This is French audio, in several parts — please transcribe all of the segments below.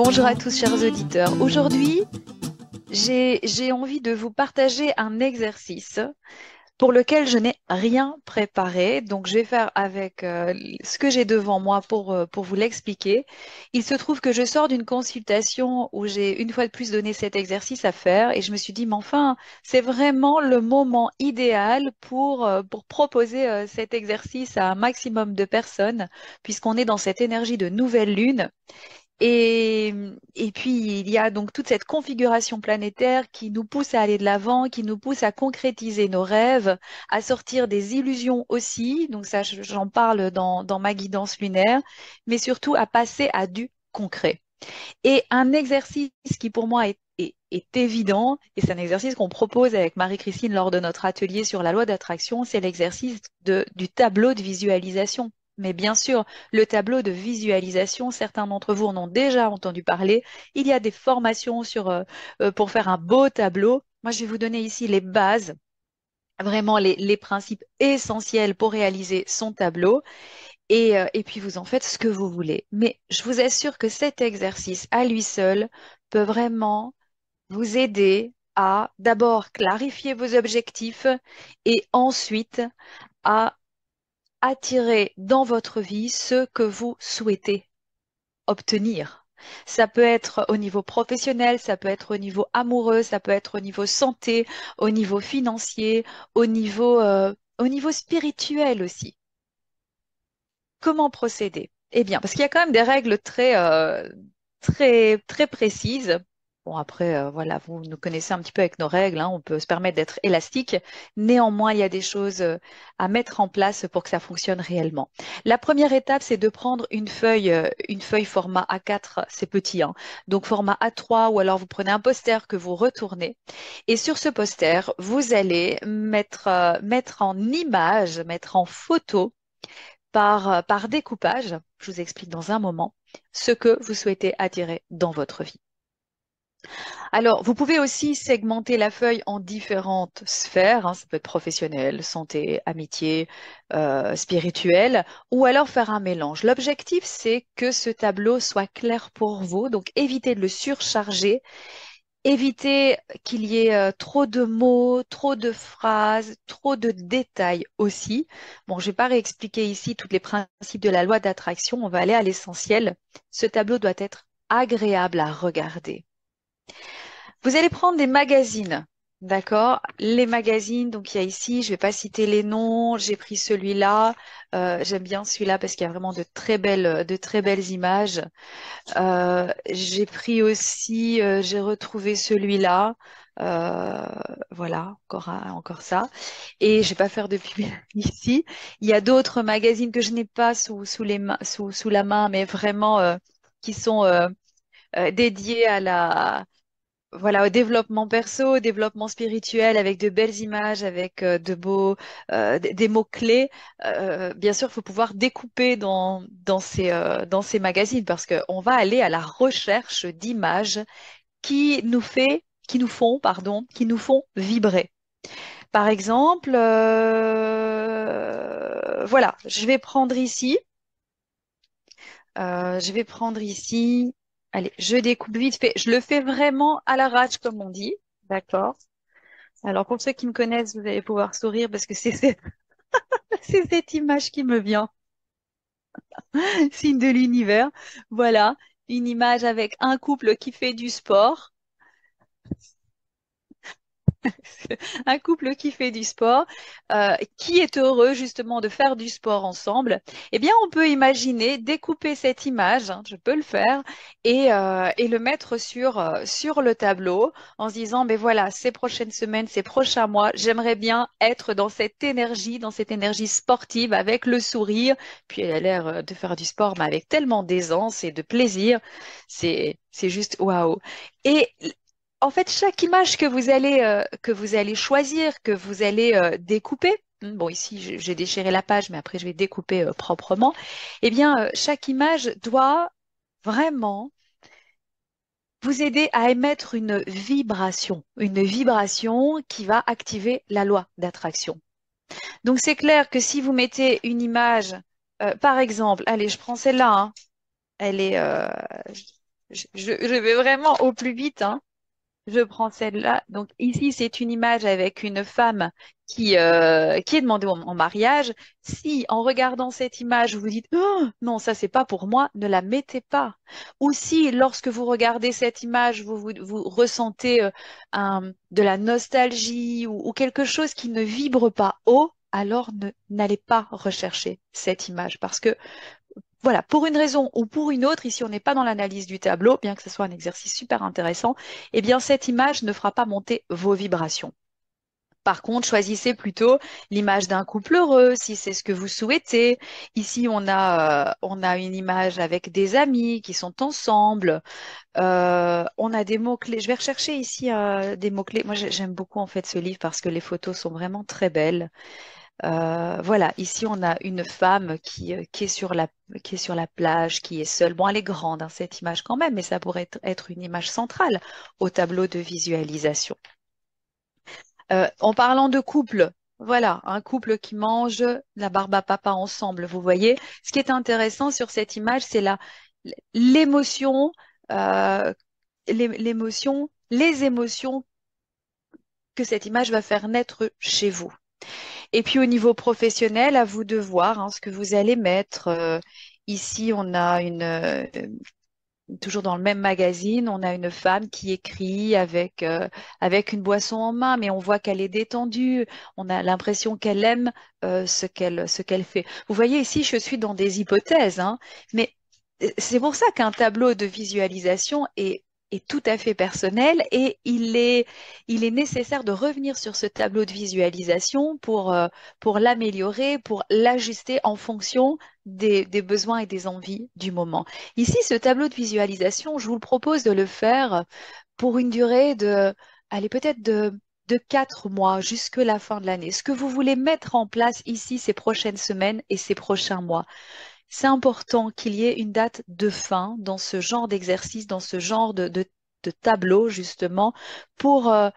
Bonjour à tous chers auditeurs. Aujourd'hui, j'ai envie de vous partager un exercice pour lequel je n'ai rien préparé. Donc, je vais faire avec euh, ce que j'ai devant moi pour, euh, pour vous l'expliquer. Il se trouve que je sors d'une consultation où j'ai une fois de plus donné cet exercice à faire et je me suis dit, mais enfin, c'est vraiment le moment idéal pour, euh, pour proposer cet exercice à un maximum de personnes puisqu'on est dans cette énergie de nouvelle lune et, puis, il y a donc toute cette configuration planétaire qui nous pousse à aller de l'avant, qui nous pousse à concrétiser nos rêves, à sortir des illusions aussi, donc ça j'en parle dans, ma guidance lunaire, mais surtout à passer à du concret. Et un exercice qui pour moi est est, évident, et c'est un exercice qu'on propose avec Marie-Christine lors de notre atelier sur la loi d'attraction, c'est l'exercice du tableau de visualisation. Mais bien sûr, le tableau de visualisation, certains d'entre vous en ont déjà entendu parler. Il y a des formations sur, euh, euh, pour faire un beau tableau. Moi, je vais vous donner ici les bases, vraiment les, les principes essentiels pour réaliser son tableau. Et, euh, et puis, vous en faites ce que vous voulez. Mais je vous assure que cet exercice, à lui seul, peut vraiment vous aider à d'abord clarifier vos objectifs et ensuite à attirer dans votre vie ce que vous souhaitez obtenir. Ça peut être au niveau professionnel, ça peut être au niveau amoureux, ça peut être au niveau santé, au niveau financier, au niveau, euh, au niveau spirituel aussi. Comment procéder Eh bien, parce qu'il y a quand même des règles très, euh, très, très précises Bon, après, euh, voilà, vous nous connaissez un petit peu avec nos règles, hein. on peut se permettre d'être élastique. Néanmoins, il y a des choses euh, à mettre en place pour que ça fonctionne réellement. La première étape, c'est de prendre une feuille, euh, une feuille format A4, c'est petit, hein. donc format A3, ou alors vous prenez un poster que vous retournez. Et sur ce poster, vous allez mettre, mettre en image, mettre en photo par, par découpage, je vous explique dans un moment, ce que vous souhaitez attirer dans votre vie. Alors, vous pouvez aussi segmenter la feuille en différentes sphères. Hein. ça peut être professionnel, santé, amitié, euh, spirituel, ou alors faire un mélange. L'objectif, c'est que ce tableau soit clair pour vous, donc évitez de le surcharger. évitez qu'il y ait euh, trop de mots, trop de phrases, trop de détails aussi. Bon, je ne vais pas réexpliquer ici tous les principes de la loi d'attraction, on va aller à l'essentiel. Ce tableau doit être agréable à regarder. Vous allez prendre des magazines. D'accord. Les magazines, donc il y a ici, je ne vais pas citer les noms, j'ai pris celui-là. Euh, j'aime bien celui-là parce qu'il y a vraiment de très belles, de très belles images. Euh, j'ai pris aussi, euh, j'ai retrouvé celui-là. voilà, encore ça. Et je ne vais pas faire de pub ici. Il y a d'autres magazines que je n'ai pas sous la main, mais vraiment qui sont dédiés à la voilà, au développement perso, au développement spirituel, avec de belles images, avec euh, de beaux, euh, des mots clés. Euh, bien sûr, il faut pouvoir découper dans dans ces dans ces magazines parce qu'on va aller à la recherche d'images qui nous fait, qui nous font, pardon, qui nous font vibrer. Par exemple, voilà, je vais prendre ici, je vais prendre ici Allez, je découpe vite fait. Je le fais vraiment à la rage, comme on dit. D'accord Alors, pour ceux qui me connaissent, vous allez pouvoir sourire parce que c'est cette image qui me vient. Signe de l'univers. Voilà, une image avec un couple qui fait du sport un couple qui fait du sport, euh, qui est heureux justement de faire du sport ensemble, eh bien on peut imaginer découper cette image, hein, je peux le faire, et, euh, et le mettre sur, euh, sur le tableau en se disant, mais ben voilà, ces prochaines semaines, ces prochains mois, j'aimerais bien être dans cette énergie, dans cette énergie sportive avec le sourire, puis elle a l'air de faire du sport, mais avec tellement d'aisance et de plaisir, c'est c'est juste waouh. Et en fait, chaque image que vous allez, euh, que vous allez choisir, que vous allez euh, découper, hmm, bon ici j'ai déchiré la page, mais après je vais découper euh, proprement, eh bien chaque image doit vraiment vous aider à émettre une vibration, une vibration qui va activer la loi d'attraction. Donc c'est clair que si vous mettez une image, par exemple, allez, je prends celle-là, hein. elle est, je, je, vais vraiment au plus vite. Hein je prends celle-là. Donc ici, c'est une image avec une femme qui, euh, qui est demandée en, mariage. Si en regardant cette image, vous dites oh, non, ça c'est pas pour moi, ne la mettez pas. Ou si lorsque vous regardez cette image, vous, vous, vous ressentez euh, un, de la nostalgie ou, ou quelque chose qui ne vibre pas haut, alors n'allez pas rechercher cette image parce que voilà, pour une raison ou pour une autre, ici on n'est pas dans l'analyse du tableau, bien que ce soit un exercice super intéressant, eh bien cette image ne fera pas monter vos vibrations. Par contre, choisissez plutôt l'image d'un couple heureux, si c'est ce que vous souhaitez. Ici, on a, euh, on a une image avec des amis qui sont ensemble. Euh, on a des mots-clés. Je vais rechercher ici euh, des mots-clés. Moi, j'aime beaucoup en fait ce livre parce que les photos sont vraiment très belles. Euh, voilà, ici on a une femme euh, qui, est sur la, qui, est sur la, plage, qui est seule. Bon, elle est grande, hein, cette image quand même, mais ça pourrait être une image centrale au tableau de visualisation. Euh, en parlant de couple, voilà, un couple qui mange la barbe à papa ensemble, vous voyez. Ce qui est intéressant sur cette image, c'est l'émotion, l'émotion, les émotions que cette image va faire naître chez vous. Et puis au niveau professionnel, à vous de voir hein, ce que vous allez mettre. Euh, ici, on a une, euh, toujours dans le même magazine, on a une femme qui écrit avec, euh, avec une boisson en main, mais on voit qu'elle est détendue, on a l'impression qu'elle aime ce qu'elle ce qu'elle fait. Vous voyez ici, je suis dans des hypothèses, hein, mais c'est pour ça qu'un tableau de visualisation est est tout à fait personnel et il est, il est nécessaire de revenir sur ce tableau de visualisation pour, euh, pour l'améliorer, pour l'ajuster en fonction des, besoins et des envies du moment. Ici, ce tableau de visualisation, je vous le propose de le faire pour une durée de, allez, peut-être de de quatre mois jusque la fin de l'année. Ce que vous voulez mettre en place ici ces prochaines semaines et ces prochains mois c'est important qu'il y ait une date de fin dans ce genre d'exercice, dans ce genre de, tableau justement, pour euh,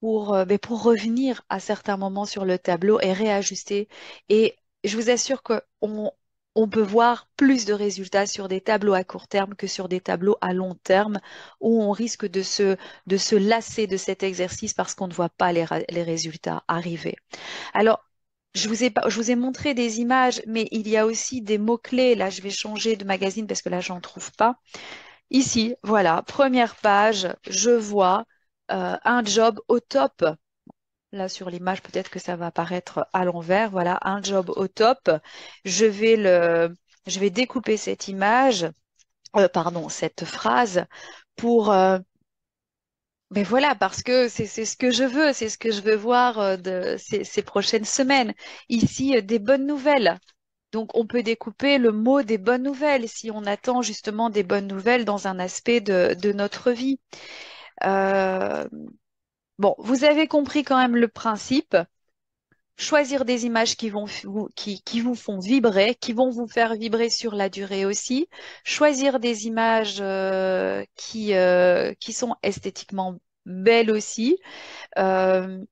pour, euh, mais pour revenir à certains moments sur le tableau et réajuster. Et je vous assure qu'on on peut voir plus de résultats sur des tableaux à court terme que sur des tableaux à long terme où on risque de se, de se lasser de cet exercice parce qu'on ne voit pas les, les résultats arriver. Alors, je vous, ai, je vous ai montré des images, mais il y a aussi des mots-clés. Là, je vais changer de magazine parce que là, j'en trouve pas. Ici, voilà, première page, je vois euh, un job au top. Là, sur l'image, peut-être que ça va apparaître à l'envers. Voilà, un job au top. Je vais, le, je vais découper cette image, euh, pardon, cette phrase pour... Euh, mais voilà, parce que c'est ce que je veux, c'est ce que je veux voir euh, de ces, prochaines semaines. Ici, euh, des bonnes nouvelles. Donc, on peut découper le mot des bonnes nouvelles si on attend justement des bonnes nouvelles dans un aspect de, notre vie. Euh, bon, vous avez compris quand même le principe choisir des images qui, vont, qui, qui, vous font vibrer, qui vont vous faire vibrer sur la durée aussi, choisir des images euh, qui, euh, qui sont esthétiquement belles aussi. Euh,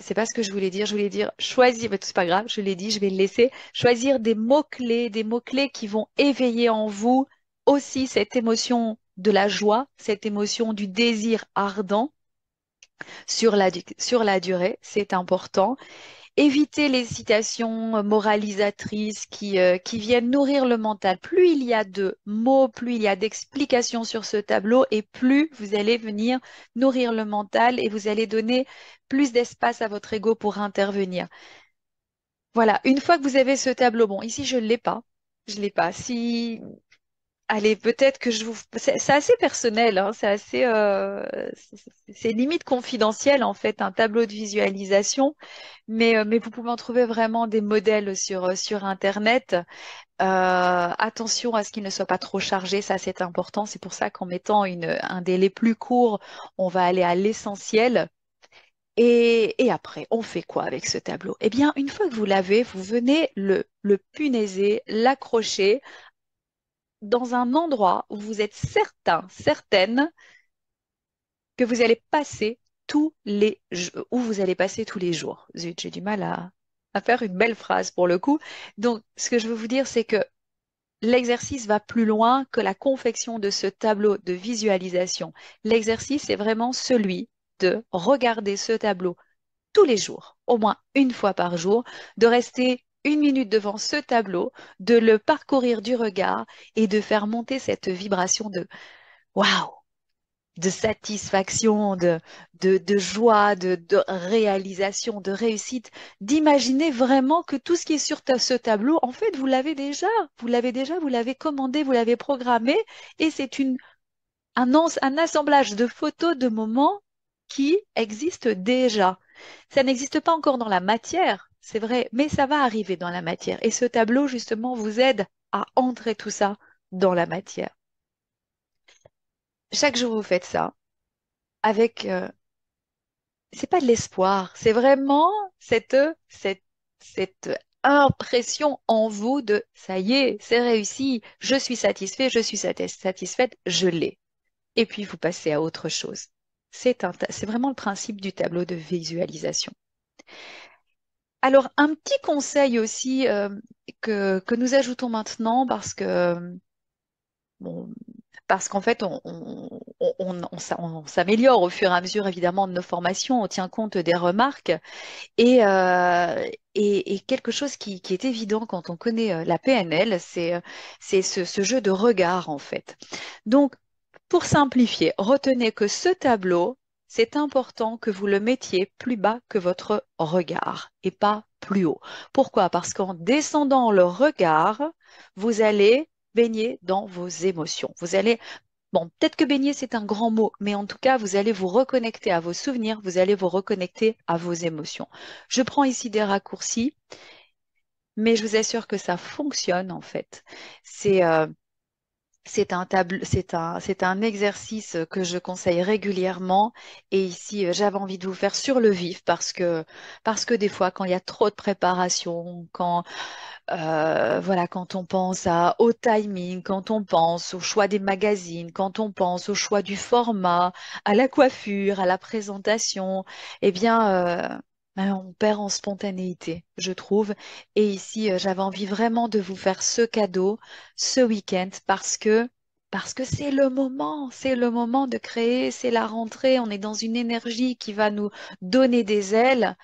c'est pas ce que je voulais dire. Je voulais dire choisir, mais c'est pas grave, je l'ai dit, je vais le laisser. Choisir des mots-clés, des mots-clés qui vont éveiller en vous aussi cette émotion de la joie, cette émotion du désir ardent sur la, sur la durée, c'est important éviter les citations euh, moralisatrices qui, euh, qui viennent nourrir le mental. Plus il y a de mots, plus il y a d'explications sur ce tableau et plus vous allez venir nourrir le mental et vous allez donner plus d'espace à votre ego pour intervenir. Voilà, une fois que vous avez ce tableau, bon, ici je ne l'ai pas, je ne l'ai pas. Si Allez, peut-être que je vous. C'est assez personnel, hein, c'est assez. Euh, c'est limite confidentiel, en fait, un tableau de visualisation. Mais, euh, mais vous pouvez en trouver vraiment des modèles sur, euh, sur Internet. attention à ce qu'il ne soit pas trop chargé, ça c'est important. C'est pour ça qu'en mettant une, un délai plus court, on va aller à l'essentiel. Et, et, après, on fait quoi avec ce tableau Eh bien, une fois que vous l'avez, vous venez le, le punaiser, l'accrocher dans un endroit où vous êtes certain, certaine que vous allez passer tous les euh, où vous allez passer tous les jours. Zut, j'ai du mal à, à faire une belle phrase pour le coup. Donc, ce que je veux vous dire, c'est que l'exercice va plus loin que la confection de ce tableau de visualisation. L'exercice est vraiment celui de regarder ce tableau tous les jours, au moins une fois par jour, de rester une minute devant ce tableau, de le parcourir du regard et de faire monter cette vibration de waouh, de satisfaction, de, de, joie, de, de, réalisation, de réussite, d'imaginer vraiment que tout ce qui est sur ce tableau, en fait, vous l'avez déjà, vous l'avez déjà, vous l'avez commandé, vous l'avez programmé, et c'est une un, un assemblage de photos de moments qui existent déjà. Ça n'existe pas encore dans la matière, c'est vrai, mais ça va arriver dans la matière. Et ce tableau, justement, vous aide à entrer tout ça dans la matière. Chaque jour, vous faites ça avec... Euh, c'est pas de l'espoir, c'est vraiment cette, cette, cette impression en vous de « ça y est, c'est réussi, je suis satisfait, je suis satisfaite, je l'ai ». Et puis, vous passez à autre chose. C'est vraiment le principe du tableau de visualisation. Alors, un petit conseil aussi euh, que, nous ajoutons maintenant parce que parce qu'en fait, on, on, s'améliore au fur et à mesure, évidemment, de nos formations, on tient compte des remarques. Et, euh, et, quelque chose qui, est évident quand on connaît euh, la PNL, c'est ce, ce jeu de regard, en fait. Donc, pour simplifier, retenez que ce tableau c'est important que vous le mettiez plus bas que votre regard et pas plus haut. Pourquoi Parce qu'en descendant le regard, vous allez baigner dans vos émotions. Vous allez Bon, peut-être que baigner, c'est un grand mot, mais en tout cas, vous allez vous reconnecter à vos souvenirs, vous allez vous reconnecter à vos émotions. Je prends ici des raccourcis, mais je vous assure que ça fonctionne en fait. C'est euh, c'est un, table, c'est, un, c'est un exercice que je conseille régulièrement et ici euh, j'avais envie de vous faire sur le vif parce que, parce que des fois quand il y a trop de préparation, quand, euh, voilà, quand on pense à, au timing, quand on pense au choix des magazines, quand on pense au choix du format, à la coiffure, à la présentation, eh bien euh, euh, on perd en spontanéité, je trouve. Et ici, euh, j'avais envie vraiment de vous faire ce cadeau ce week-end parce que parce que c'est le moment, c'est le moment de créer, c'est la rentrée, on est dans une énergie qui va nous donner des ailes,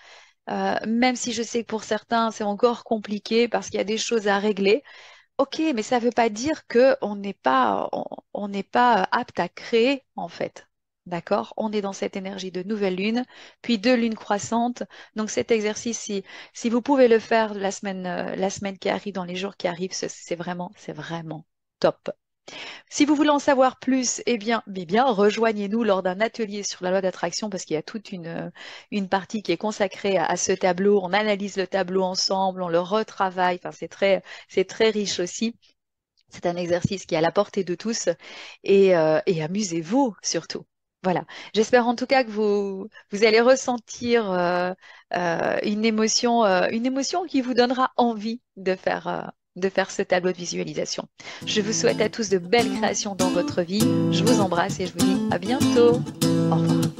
euh, même si je sais que pour certains c'est encore compliqué parce qu'il y a des choses à régler. Ok, mais ça ne veut pas dire qu'on n'est pas, on, n'est pas apte à créer en fait. D'accord On est dans cette énergie de nouvelle lune, puis de lune croissante. Donc cet exercice, si, si vous pouvez le faire la semaine, euh, la semaine qui arrive, dans les jours qui arrivent, c'est vraiment, c'est vraiment top. Si vous voulez en savoir plus, eh bien, eh bien rejoignez-nous lors d'un atelier sur la loi d'attraction parce qu'il y a toute une, euh, une, partie qui est consacrée à, ce tableau. On analyse le tableau ensemble, on le retravaille. Enfin, c'est très, c'est très riche aussi. C'est un exercice qui est à la portée de tous et euh, amusez-vous surtout. Voilà. J'espère en tout cas que vous, vous allez ressentir euh, euh, une, émotion, euh, une émotion qui vous donnera envie de faire, de faire ce tableau de visualisation. Je vous souhaite à tous de belles créations dans votre vie. Je vous embrasse et je vous dis à bientôt. Au revoir.